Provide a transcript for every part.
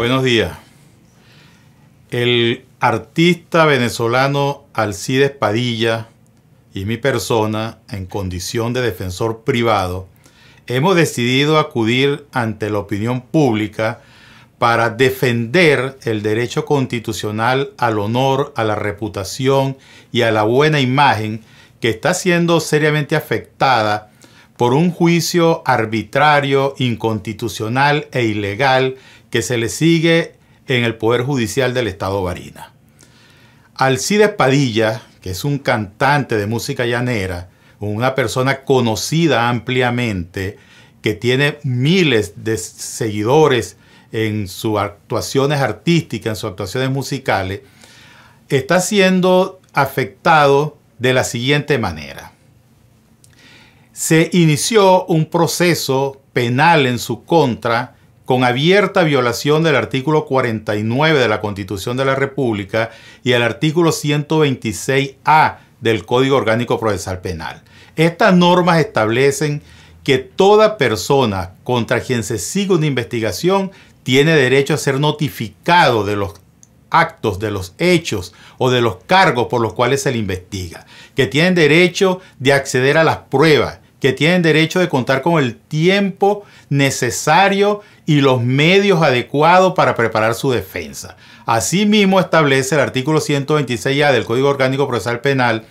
Buenos días. El artista venezolano Alcides Padilla y mi persona, en condición de defensor privado, hemos decidido acudir ante la opinión pública para defender el derecho constitucional al honor, a la reputación y a la buena imagen que está siendo seriamente afectada por un juicio arbitrario, inconstitucional e ilegal que se le sigue en el Poder Judicial del Estado Barina. Alcide Padilla, que es un cantante de música llanera, una persona conocida ampliamente, que tiene miles de seguidores en sus actuaciones artísticas, en sus actuaciones musicales, está siendo afectado de la siguiente manera. Se inició un proceso penal en su contra con abierta violación del artículo 49 de la Constitución de la República y el artículo 126A del Código Orgánico Procesal Penal. Estas normas establecen que toda persona contra quien se sigue una investigación tiene derecho a ser notificado de los actos, de los hechos o de los cargos por los cuales se le investiga, que tienen derecho de acceder a las pruebas, que tienen derecho de contar con el tiempo necesario y los medios adecuados para preparar su defensa. Asimismo, establece el artículo 126A del Código Orgánico Procesal Penal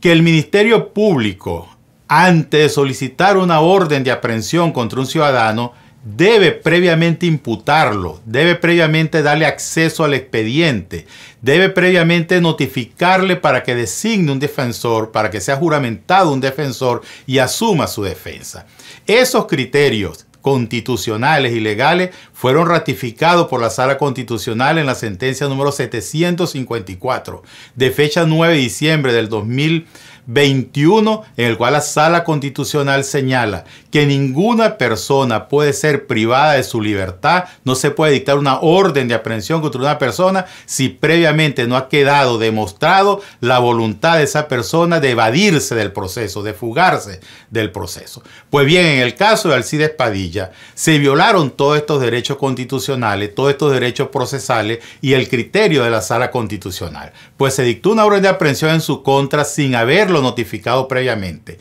que el Ministerio Público, antes de solicitar una orden de aprehensión contra un ciudadano, debe previamente imputarlo, debe previamente darle acceso al expediente, debe previamente notificarle para que designe un defensor, para que sea juramentado un defensor y asuma su defensa. Esos criterios constitucionales y legales fueron ratificados por la Sala Constitucional en la sentencia número 754 de fecha 9 de diciembre del 2000. 21, en el cual la sala constitucional señala que ninguna persona puede ser privada de su libertad, no se puede dictar una orden de aprehensión contra una persona si previamente no ha quedado demostrado la voluntad de esa persona de evadirse del proceso, de fugarse del proceso. Pues bien, en el caso de Alcides Padilla, se violaron todos estos derechos constitucionales, todos estos derechos procesales y el criterio de la sala constitucional, pues se dictó una orden de aprehensión en su contra sin haberlo notificado previamente.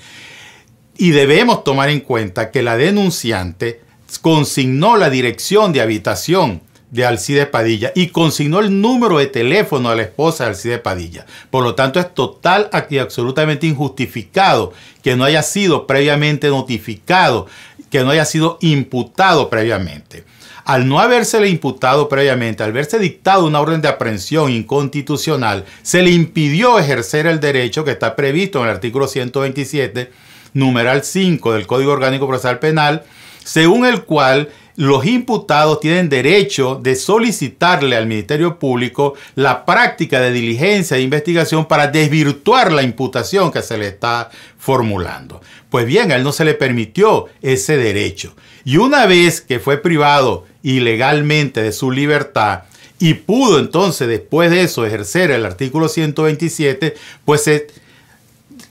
Y debemos tomar en cuenta que la denunciante consignó la dirección de habitación de Alcide Padilla y consignó el número de teléfono a la esposa de Alcide Padilla. Por lo tanto, es total y absolutamente injustificado que no haya sido previamente notificado, que no haya sido imputado previamente al no habérsele imputado previamente, al verse dictado una orden de aprehensión inconstitucional, se le impidió ejercer el derecho que está previsto en el artículo 127, numeral 5 del Código Orgánico Procesal Penal, según el cual los imputados tienen derecho de solicitarle al Ministerio Público la práctica de diligencia de investigación para desvirtuar la imputación que se le está formulando. Pues bien, a él no se le permitió ese derecho. Y una vez que fue privado ilegalmente de su libertad, y pudo entonces después de eso ejercer el artículo 127, pues se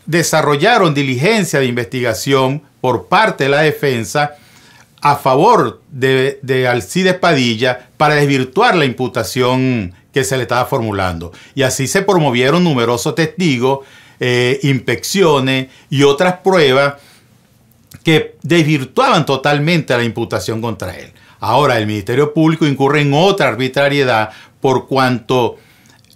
desarrollaron diligencia de investigación por parte de la defensa a favor de, Alcide Alcides Padilla para desvirtuar la imputación que se le estaba formulando. Y así se promovieron numerosos testigos, eh, inspecciones y otras pruebas que desvirtuaban totalmente la imputación contra él. Ahora el Ministerio Público incurre en otra arbitrariedad por cuanto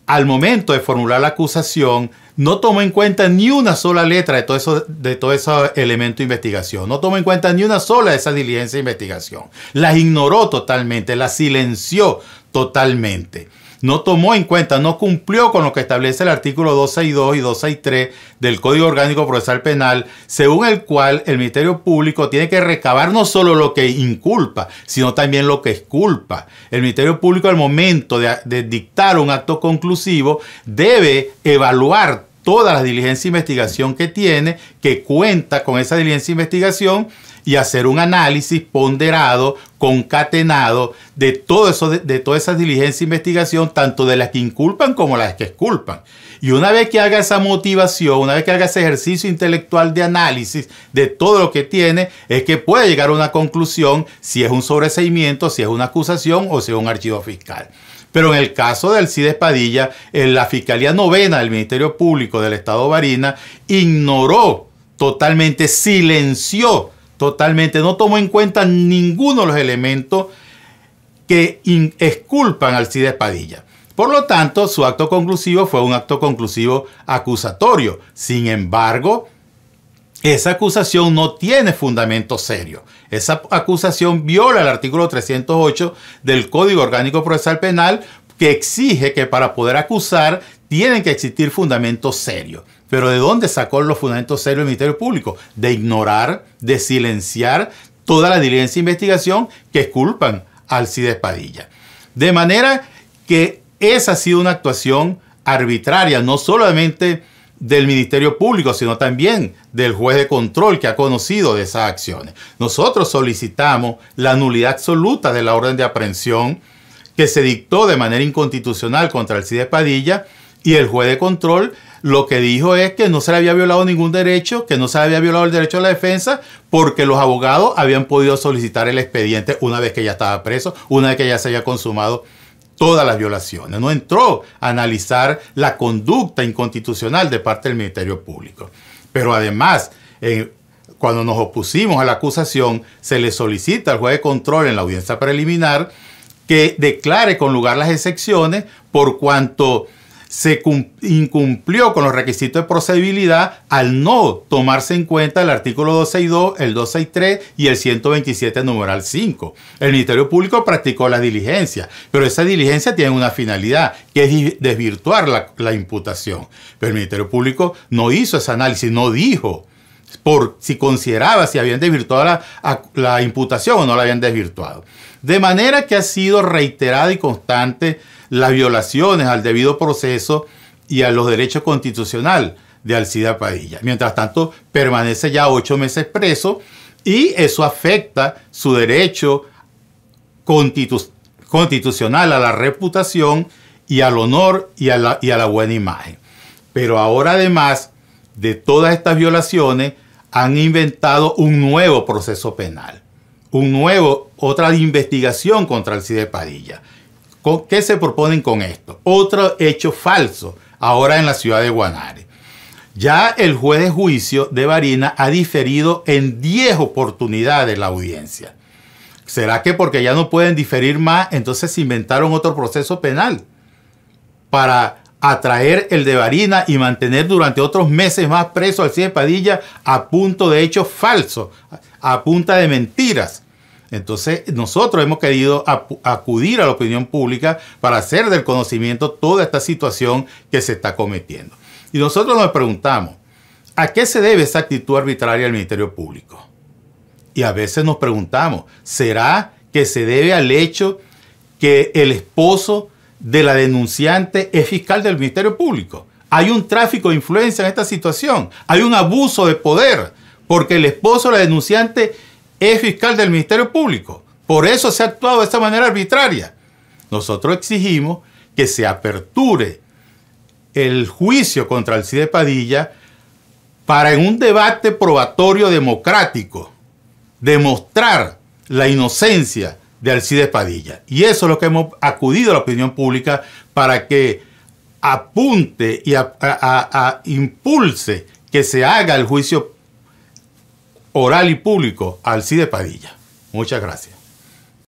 al momento de formular la acusación, no tomó en cuenta ni una sola letra de todo, eso, de ese elemento de investigación, no tomó en cuenta ni una sola de esa diligencia de investigación. Las ignoró totalmente, las silenció totalmente no tomó en cuenta, no cumplió con lo que establece el artículo 262 y 263 del Código Orgánico Procesal Penal, según el cual el Ministerio Público tiene que recabar no solo lo que inculpa, sino también lo que es culpa. El Ministerio Público al momento de, de dictar un acto conclusivo debe evaluar toda la diligencia de investigación que tiene, que cuenta con esa diligencia de investigación y hacer un análisis ponderado, concatenado de, todo eso, de, de todas esas diligencias e investigación, tanto de las que inculpan como las que exculpan. Y una vez que haga esa motivación, una vez que haga ese ejercicio intelectual de análisis de todo lo que tiene, es que puede llegar a una conclusión si es un sobreseimiento, si es una acusación o si es un archivo fiscal. Pero en el caso de Alcides Espadilla, eh, la Fiscalía Novena del Ministerio Público del Estado Barina ignoró totalmente, silenció totalmente, no tomó en cuenta ninguno de los elementos que exculpan al CIDE Padilla. Por lo tanto, su acto conclusivo fue un acto conclusivo acusatorio. Sin embargo, esa acusación no tiene fundamento serio. Esa acusación viola el artículo 308 del Código Orgánico Procesal Penal que exige que para poder acusar tienen que existir fundamentos serios. Pero ¿de dónde sacó los fundamentos serios el Ministerio Público? De ignorar, de silenciar toda la diligencia e investigación que culpan al CIDES e Padilla. De manera que esa ha sido una actuación arbitraria, no solamente del Ministerio Público, sino también del juez de control que ha conocido de esas acciones. Nosotros solicitamos la nulidad absoluta de la orden de aprehensión que se dictó de manera inconstitucional contra el CIDE Padilla y el juez de control lo que dijo es que no se le había violado ningún derecho, que no se le había violado el derecho a la defensa, porque los abogados habían podido solicitar el expediente una vez que ya estaba preso, una vez que ya se había consumado todas las violaciones, no entró a analizar la conducta inconstitucional de parte del Ministerio Público. Pero además, eh, cuando nos opusimos a la acusación, se le solicita al juez de control en la audiencia preliminar que declare con lugar las excepciones por cuanto se incumplió con los requisitos de procedibilidad al no tomarse en cuenta el artículo 262, el 263 y el 127 numeral 5. El Ministerio Público practicó la diligencia, pero esa diligencia tiene una finalidad, que es desvirtuar la, imputación. Pero el Ministerio Público no hizo ese análisis, no dijo por si consideraba si habían desvirtuado la imputación o no la habían desvirtuado. De manera que ha sido reiterada y constante las violaciones al debido proceso y a los derechos constitucionales de Alcida Padilla. Mientras tanto, permanece ya ocho meses preso y eso afecta su derecho constitucional a la reputación y al honor y a, la, y a la buena imagen. Pero ahora además de todas estas violaciones, han inventado un nuevo proceso penal, un nuevo otra investigación contra Alcide Padilla. ¿Qué se proponen con esto? Otro hecho falso, ahora en la ciudad de Guanare. Ya el juez de juicio de Barina ha diferido en 10 oportunidades la audiencia. ¿Será que porque ya no pueden diferir más, entonces inventaron otro proceso penal para atraer el de Barina y mantener durante otros meses más preso al Cide Padilla a punto de hecho falso... a punta de mentiras? Entonces, nosotros hemos querido acudir a la opinión pública para hacer del conocimiento toda esta situación que se está cometiendo. Y nosotros nos preguntamos, ¿a qué se debe esa actitud arbitraria del Ministerio Público? Y a veces nos preguntamos, ¿será que se debe al hecho que el esposo de la denunciante es fiscal del Ministerio Público? Hay un tráfico de influencia en esta situación, hay un abuso de poder, porque el esposo de la denunciante es fiscal del Ministerio Público. Por eso se ha actuado de esta manera arbitraria. Nosotros exigimos que se aperture el juicio contra el Padilla para en un debate probatorio democrático demostrar la inocencia de Alcide Padilla. Y eso es lo que hemos acudido a la opinión pública para que apunte y impulse que se haga el juicio oral y público, Alcide Padilla. Muchas gracias.